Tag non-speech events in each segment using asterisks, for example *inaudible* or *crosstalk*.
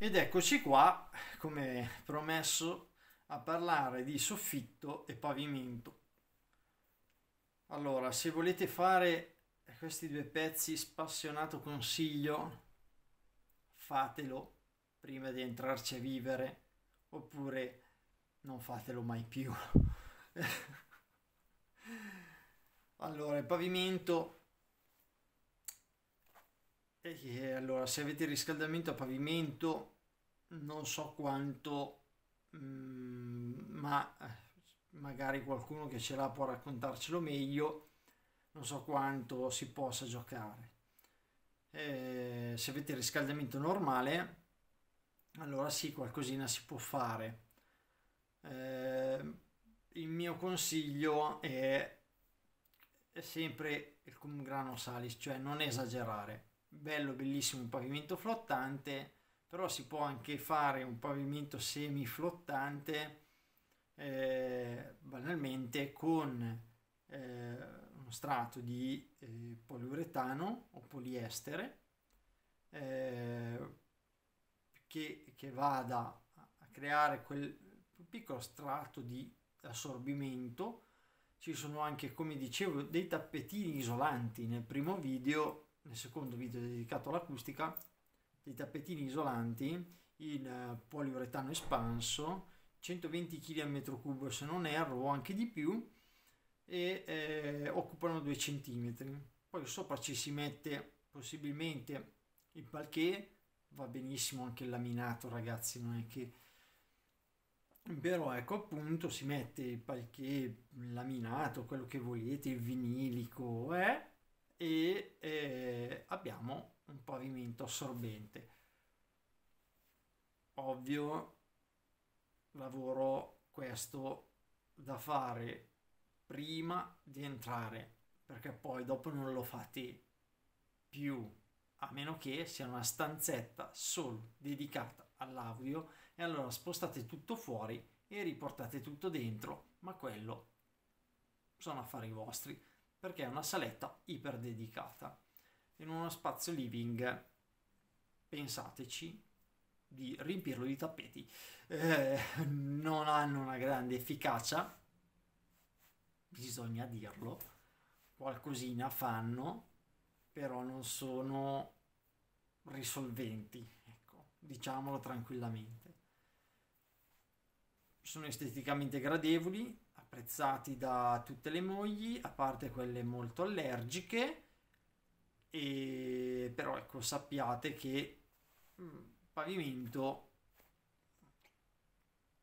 Ed eccoci qua, come promesso, a parlare di soffitto e pavimento. Allora, se volete fare questi due pezzi, spassionato consiglio, fatelo prima di entrarci a vivere, oppure non fatelo mai più. *laughs* allora, il pavimento eh, allora, se avete riscaldamento a pavimento, non so quanto, mm, ma eh, magari qualcuno che ce l'ha può raccontarcelo meglio, non so quanto si possa giocare. Eh, se avete riscaldamento normale, allora sì, qualcosina si può fare. Eh, il mio consiglio è, è sempre il cum grano salis, cioè non esagerare bello, bellissimo un pavimento flottante, però si può anche fare un pavimento semi flottante eh, banalmente con eh, uno strato di eh, poliuretano o poliestere eh, che, che vada a creare quel piccolo strato di assorbimento ci sono anche come dicevo dei tappetini isolanti nel primo video nel secondo video dedicato all'acustica, dei tappetini isolanti in eh, poliuretano espanso, 120 kg al metro cubo se non erro o anche di più e eh, occupano 2 cm. Poi sopra ci si mette possibilmente il palquet, va benissimo anche il laminato ragazzi, non è che... Però ecco appunto si mette il il laminato, quello che volete, il vinilico, eh? e eh, abbiamo un pavimento assorbente. Ovvio lavoro questo da fare prima di entrare perché poi dopo non lo fate più a meno che sia una stanzetta solo dedicata all'audio e allora spostate tutto fuori e riportate tutto dentro ma quello sono affari vostri perché è una saletta iper dedicata in uno spazio living pensateci di riempirlo di tappeti eh, non hanno una grande efficacia bisogna dirlo qualcosina fanno però non sono risolventi ecco diciamolo tranquillamente sono esteticamente gradevoli apprezzati da tutte le mogli, a parte quelle molto allergiche, e però ecco sappiate che mh, mm, Pavimento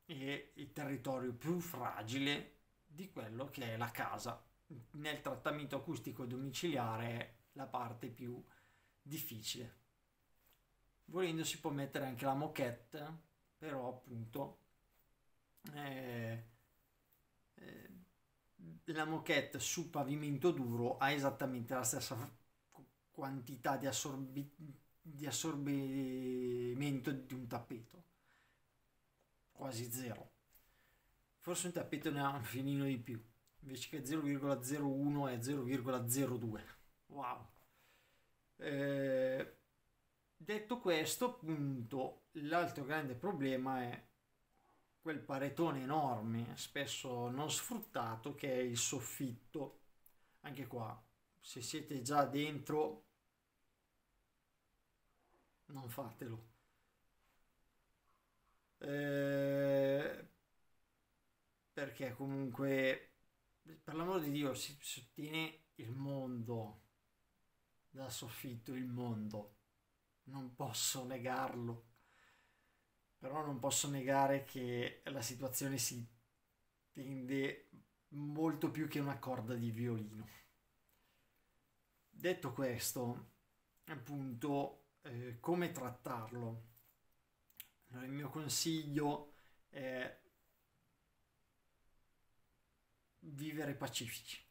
è il territorio più fragile di quello che è la casa. Nel trattamento acustico domiciliare è la parte più difficile. Volendo si può mettere anche la moquette, però appunto... Eh, eh, la moquette su pavimento duro ha esattamente la stessa quantità di, assorbi- di assorbimento di un tappeto, quasi zero. Forse un tappeto ne ha un finino di più, invece che 0,01 è 0,02. Wow. Eh, detto questo, appunto, l'altro grande problema è quel paretone enorme, spesso non sfruttato, che è il soffitto. Anche qua, se siete già dentro, non fatelo. Eh, perché comunque, per l'amor di Dio, si ottiene il mondo dal soffitto, il mondo. Non posso negarlo però non posso negare che la situazione si tende molto più che una corda di violino. Detto questo, appunto, eh, come trattarlo? Allora, il mio consiglio è vivere pacifici.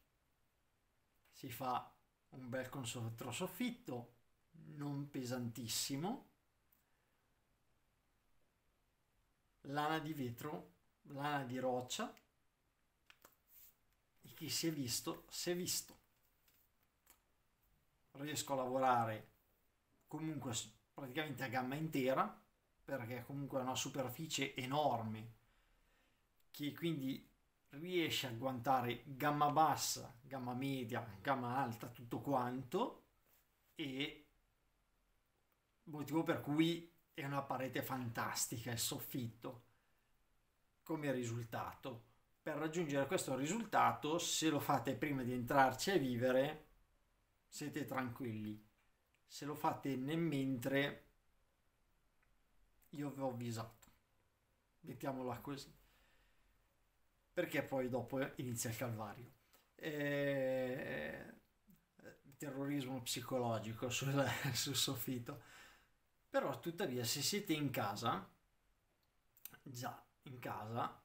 Si fa un bel controsoffitto, non pesantissimo, lana di vetro, lana di roccia e chi si è visto, si è visto. Riesco a lavorare comunque praticamente a gamma intera perché comunque è una superficie enorme che quindi riesce a guantare gamma bassa, gamma media, gamma alta, tutto quanto e motivo per cui e una parete fantastica, il soffitto. Come risultato? Per raggiungere questo risultato, se lo fate prima di entrarci a vivere, siete tranquilli. Se lo fate nel mentre, io vi ho avvisato. Mettiamola così. Perché poi dopo inizia il calvario. E... Eh, terrorismo psicologico sul, *laughs* sul soffitto. Però tuttavia se siete in casa, già in casa,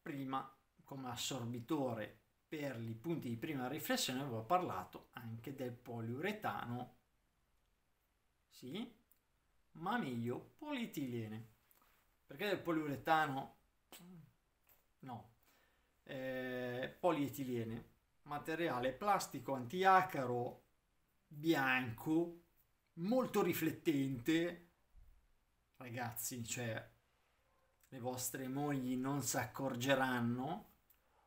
prima come assorbitore per i punti di prima riflessione avevo parlato anche del poliuretano, sì, ma meglio polietilene. Perché del poliuretano? No. Eh, polietilene, materiale plastico antiacaro bianco molto riflettente. Ragazzi, cioè, le vostre mogli non si accorgeranno.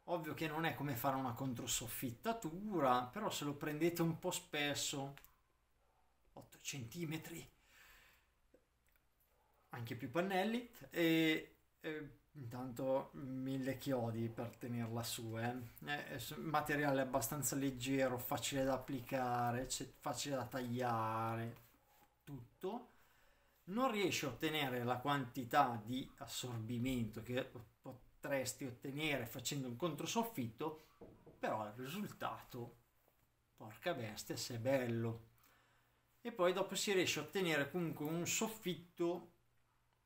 Ovvio che non è come fare una controsoffittatura, però se lo prendete un po' spesso, 8 centimetri, anche più pannelli, e, e eh, intanto mille chiodi per tenerla su eh. è eh, eh, materiale abbastanza leggero facile da applicare facile da tagliare tutto non riesci a ottenere la quantità di assorbimento che potresti ottenere facendo un controsoffitto però il risultato porca bestia se è bello e poi dopo si riesce a ottenere comunque un soffitto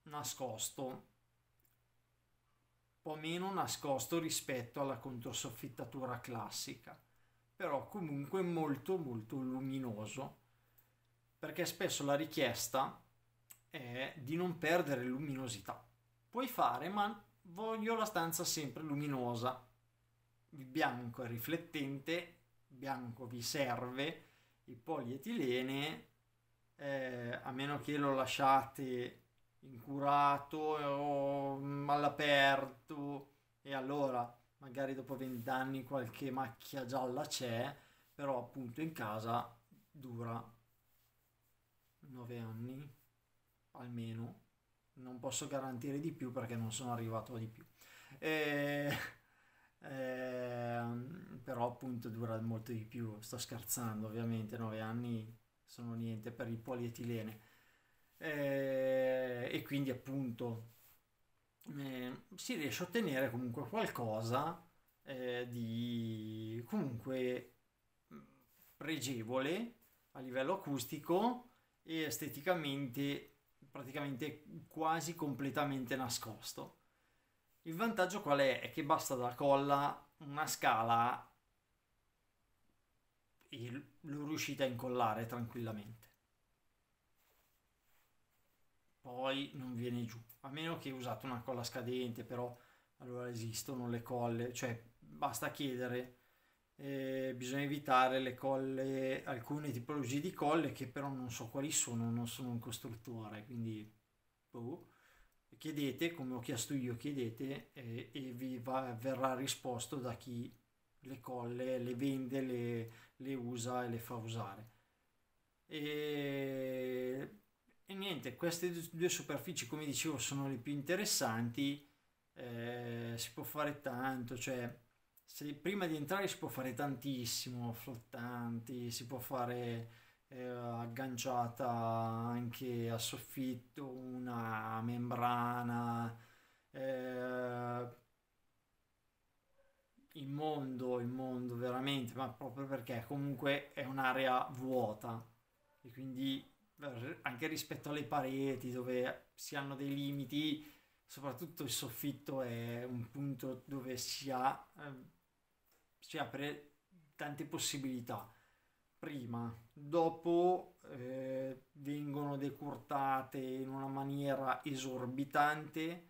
nascosto po' meno nascosto rispetto alla controsoffittatura classica, però comunque molto molto luminoso, perché spesso la richiesta è di non perdere luminosità. Puoi fare, ma voglio la stanza sempre luminosa. bianco è riflettente, bianco vi serve, il polietilene, eh, a meno che lo lasciate incurato o all'aperto e allora magari dopo vent'anni qualche macchia gialla c'è, però appunto in casa dura nove anni almeno, non posso garantire di più perché non sono arrivato di più. E... Eh, però appunto dura molto di più, sto scherzando ovviamente, 9 anni sono niente per il polietilene eh, e quindi appunto eh, si riesce a ottenere comunque qualcosa eh, di comunque mm, pregevole a livello acustico e esteticamente praticamente quasi completamente nascosto. Il vantaggio qual è? È che basta dalla colla una scala e lo riuscite a incollare tranquillamente poi non viene giù, a meno che usate una colla scadente, però allora esistono le colle, cioè basta chiedere, eh, bisogna evitare le colle, alcune tipologie di colle che però non so quali sono, non sono un costruttore, quindi boh. chiedete, come ho chiesto io, chiedete eh, e vi va, verrà risposto da chi le colle le vende, le, le usa e le fa usare. E niente, queste due superfici, come dicevo, sono le più interessanti. Eh, si può fare tanto, cioè se prima di entrare si può fare tantissimo, flottanti, si può fare eh, agganciata anche a soffitto una membrana. Eh, il mondo, il mondo veramente, ma proprio perché comunque è un'area vuota e quindi anche rispetto alle pareti dove si hanno dei limiti, soprattutto il soffitto è un punto dove si, ha, eh, si apre tante possibilità. Prima, dopo eh, vengono decurtate in una maniera esorbitante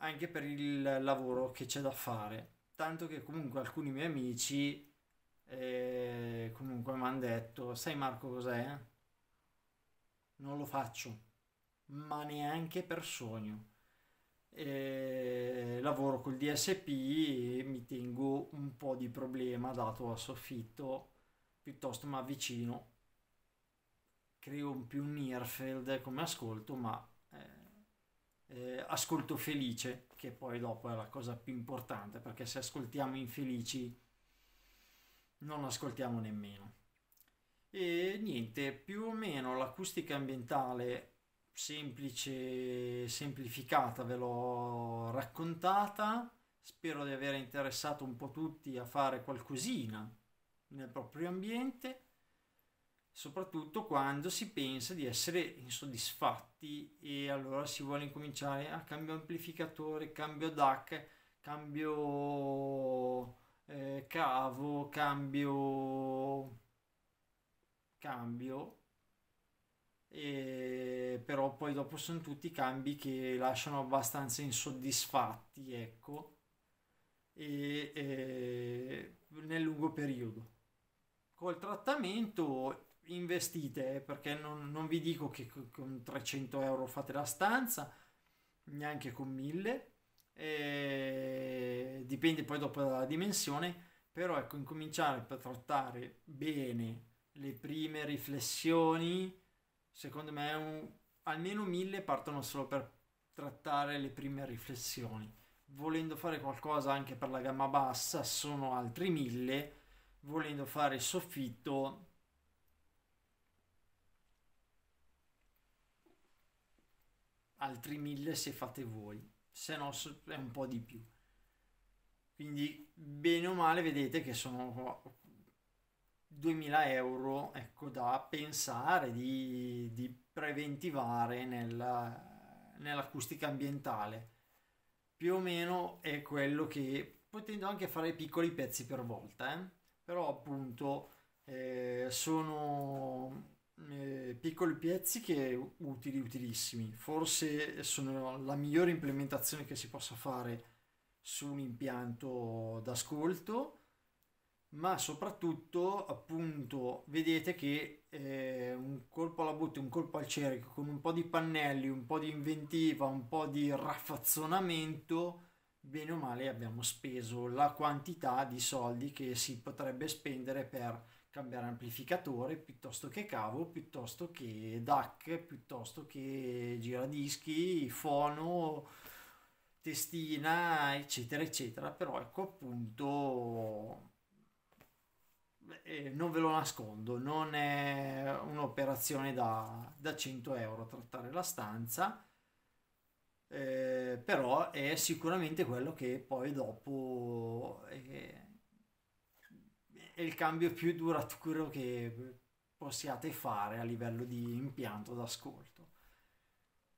anche per il lavoro che c'è da fare. Tanto che comunque alcuni miei amici eh, comunque mi hanno detto, sai Marco cos'è? non lo faccio, ma neanche per sogno. E lavoro col DSP e mi tengo un po' di problema dato al soffitto, piuttosto mi avvicino. Creo un più Nearfield come ascolto, ma eh, eh, ascolto felice, che poi dopo è la cosa più importante, perché se ascoltiamo infelici non ascoltiamo nemmeno. E niente, più o meno l'acustica ambientale semplice, semplificata, ve l'ho raccontata. Spero di aver interessato un po' tutti a fare qualcosina nel proprio ambiente, soprattutto quando si pensa di essere insoddisfatti e allora si vuole incominciare a ah, cambio amplificatore, cambio DAC, cambio eh, cavo, cambio cambio e però poi dopo sono tutti cambi che lasciano abbastanza insoddisfatti ecco e, e nel lungo periodo col trattamento investite eh, perché non, non, vi dico che con 300 euro fate la stanza neanche con 1000 eh, dipende poi dopo dalla dimensione però ecco incominciare per trattare bene le prime riflessioni, secondo me un, almeno mille partono solo per trattare le prime riflessioni. Volendo fare qualcosa anche per la gamma bassa sono altri mille, volendo fare il soffitto altri mille se fate voi, se no è un po' di più. Quindi bene o male vedete che sono 2000 euro ecco, da pensare di, di preventivare nella, nell'acustica ambientale. Più o meno è quello che potendo anche fare piccoli pezzi per volta, eh? però appunto eh, sono eh, piccoli pezzi che utili, utilissimi. Forse sono la migliore implementazione che si possa fare su un impianto d'ascolto ma soprattutto appunto punto vedete che eh, un colpo alla botte, un colpo al cerchio, con un po' di pannelli, un po' di inventiva, un po' di raffazzonamento, bene o male abbiamo speso la quantità di soldi che si potrebbe spendere per cambiare amplificatore piuttosto che cavo, piuttosto che DAC, piuttosto che giradischi, fono, testina, eccetera, eccetera. Però ecco appunto eh, non ve lo nascondo, non è un'operazione da, da 100 euro trattare la stanza, eh, però è sicuramente quello che poi dopo è, è il cambio più duraturo che possiate fare a livello di impianto d'ascolto.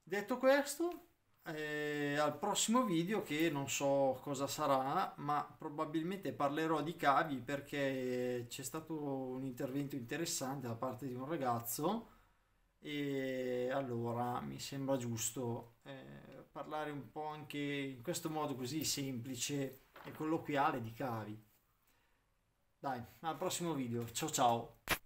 Detto questo, eh, al prossimo video che non so cosa sarà, ma probabilmente parlerò di cavi perché c'è stato un intervento interessante da parte di un ragazzo e allora mi sembra giusto eh, parlare un po' anche in questo modo così semplice e colloquiale di cavi. Dai, al prossimo video. Ciao ciao.